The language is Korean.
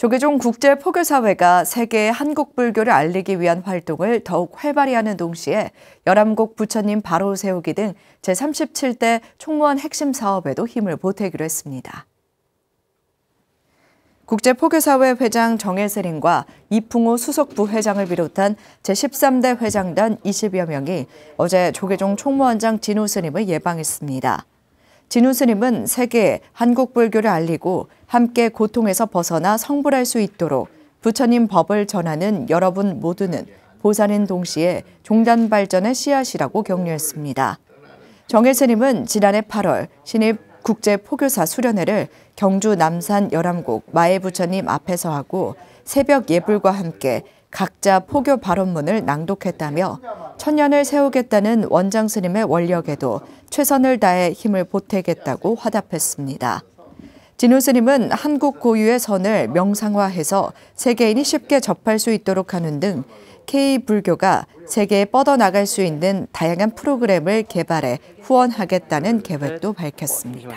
조계종 국제포교사회가 세계 의 한국불교를 알리기 위한 활동을 더욱 활발히 하는 동시에 1 1곡 부처님 바로 세우기 등 제37대 총무원 핵심 사업에도 힘을 보태기로 했습니다. 국제포교사회 회장 정혜세린과 이풍호 수석부 회장을 비롯한 제13대 회장단 20여 명이 어제 조계종 총무원장 진호 스님을 예방했습니다. 진우 스님은 세계에 한국 불교를 알리고 함께 고통에서 벗어나 성불할 수 있도록 부처님 법을 전하는 여러분 모두는 보살인 동시에 종단 발전의 씨앗이라고 격려했습니다. 정일 스님은 지난해 8월 신입 국제 포교사 수련회를 경주 남산 열암곡 마애 부처님 앞에서 하고 새벽 예불과 함께 각자 포교 발언문을 낭독했다며 천년을 세우겠다는 원장 스님의 원력에도 최선을 다해 힘을 보태겠다고 화답했습니다. 진우 스님은 한국 고유의 선을 명상화해서 세계인이 쉽게 접할 수 있도록 하는 등 K 불교가 세계에 뻗어나갈 수 있는 다양한 프로그램을 개발해 후원하겠다는 계획도 밝혔습니다.